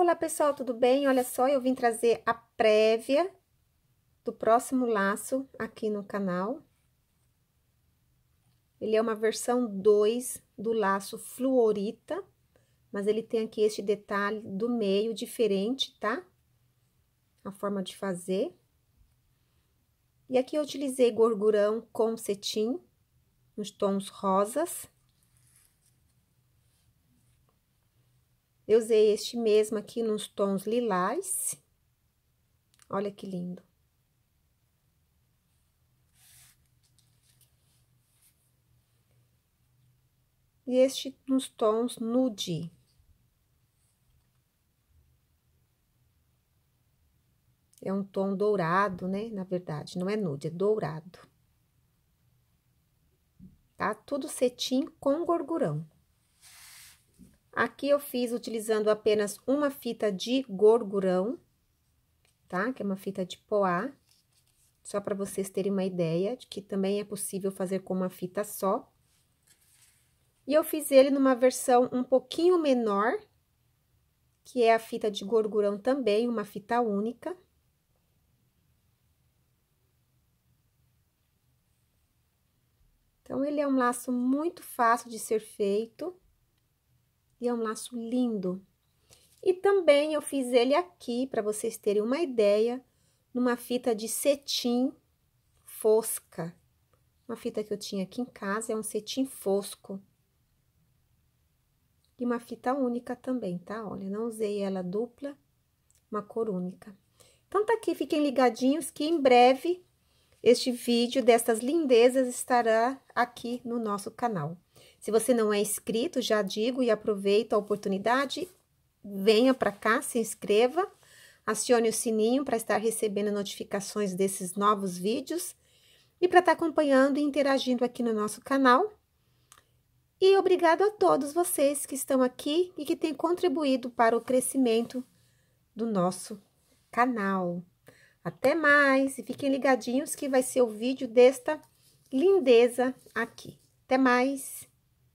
Olá, pessoal, tudo bem? Olha só, eu vim trazer a prévia do próximo laço aqui no canal. Ele é uma versão 2 do laço fluorita, mas ele tem aqui este detalhe do meio diferente, tá? A forma de fazer. E aqui eu utilizei gorgurão com cetim, nos tons rosas. Eu usei este mesmo aqui nos tons lilás. Olha que lindo. E este nos tons nude. É um tom dourado, né? Na verdade, não é nude, é dourado. Tá? Tudo cetim com gorgurão. Aqui eu fiz utilizando apenas uma fita de gorgurão, tá? Que é uma fita de poá, só para vocês terem uma ideia de que também é possível fazer com uma fita só. E eu fiz ele numa versão um pouquinho menor, que é a fita de gorgurão também, uma fita única. Então, ele é um laço muito fácil de ser feito. E é um laço lindo. E também eu fiz ele aqui, para vocês terem uma ideia, numa fita de cetim fosca. Uma fita que eu tinha aqui em casa, é um cetim fosco. E uma fita única também, tá? Olha, não usei ela dupla, uma cor única. Então, tá aqui, fiquem ligadinhos que em breve este vídeo destas lindezas estará aqui no nosso canal. Se você não é inscrito, já digo e aproveito a oportunidade, venha para cá, se inscreva, acione o sininho para estar recebendo notificações desses novos vídeos e para estar tá acompanhando e interagindo aqui no nosso canal. E obrigado a todos vocês que estão aqui e que têm contribuído para o crescimento do nosso canal. Até mais e fiquem ligadinhos que vai ser o vídeo desta lindeza aqui. Até mais!